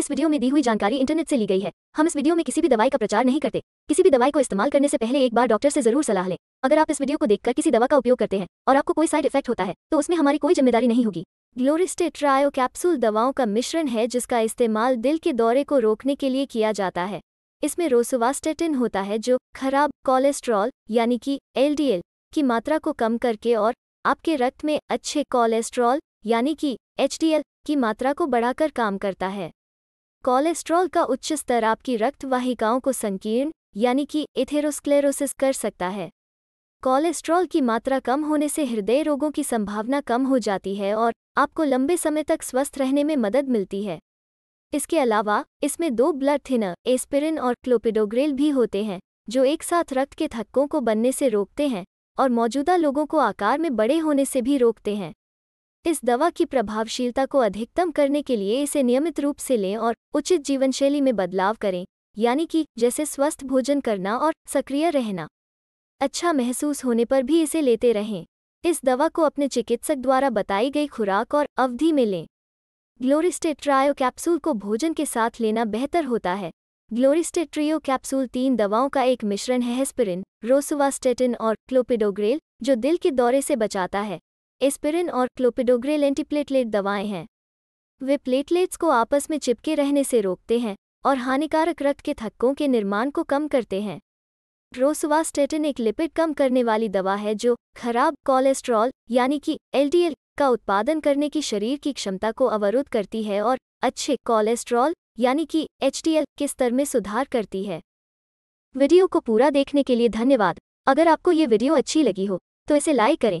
इस वीडियो में दी हुई जानकारी इंटरनेट से ली गई है हम इस वीडियो में किसी भी दवाई का प्रचार नहीं करते किसी भी दवाई को इस्तेमाल करने से पहले एक बार डॉक्टर से जरूर सलाह लें अगर आप इस वीडियो को देखकर किसी दवा का उपयोग करते हैं और आपको कोई साइड इफेक्ट होता है तो उसमें हमारी कोई जिम्मेदारी नहीं होगी ग्लोरिस्टेट्रायो कैप्सूल दवाओं का मिश्रण है जिसका इस्तेमाल दिल के दौरे को रोकने के लिए किया जाता है इसमें रोसुवास्टेटिन होता है जो खराब कोलेस्ट्रॉल यानी कि एलडीएल की मात्रा को कम करके और आपके रक्त में अच्छे कोलेस्ट्रॉल यानी कि एचडीएल की मात्रा को बढ़ाकर काम करता है कोलेस्ट्रॉल का उच्च स्तर आपकी रक्त वाहिकाओं को संकीर्ण यानी कि एथेरोस्क्लेरोसिस कर सकता है कोलेस्ट्रॉल की मात्रा कम होने से हृदय रोगों की संभावना कम हो जाती है और आपको लंबे समय तक स्वस्थ रहने में मदद मिलती है इसके अलावा इसमें दो ब्लड थिनर एस्पिरिन और क्लोपिडोग्रेल भी होते हैं जो एक साथ रक्त के थक्कों को बनने से रोकते हैं और मौजूदा लोगों को आकार में बड़े होने से भी रोकते हैं इस दवा की प्रभावशीलता को अधिकतम करने के लिए इसे नियमित रूप से लें और उचित जीवनशैली में बदलाव करें यानी कि जैसे स्वस्थ भोजन करना और सक्रिय रहना अच्छा महसूस होने पर भी इसे लेते रहें इस दवा को अपने चिकित्सक द्वारा बताई गई खुराक और अवधि में लें ग्लोरिस्टेट ट्रायो कैप्सूल को भोजन के साथ लेना बेहतर होता है ग्लोरिस्टेट्रियो ट्रियो कैप्सूल तीन दवाओं का एक मिश्रण है हेस्पिरिन रोसुवास्टेटिन और क्लोपिडोग्रेल जो दिल के दौरे से बचाता है एस्पिरिन और क्लोपिडोग्रेल एंटीप्लेटलेट दवाएं हैं वे प्लेटलेट्स को आपस में चिपके रहने से रोकते हैं और हानिकारक रक्त के थक्कों के निर्माण को कम करते हैं रोसवास्टेटिन एक लिपिड कम करने वाली दवा है जो खराब कोलेस्ट्रॉल यानी कि एलडीएल का उत्पादन करने की शरीर की क्षमता को अवरुद्ध करती है और अच्छे कोलेस्ट्रॉल यानी कि एचडीएल के स्तर में सुधार करती है वीडियो को पूरा देखने के लिए धन्यवाद अगर आपको ये वीडियो अच्छी लगी हो तो इसे लाइक करें